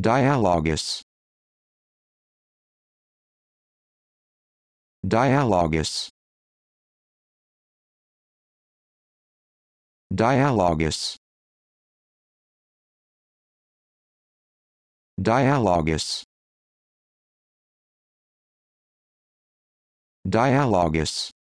Dialogus. Dialogus. Dialogus. Dialogus. Dialogus.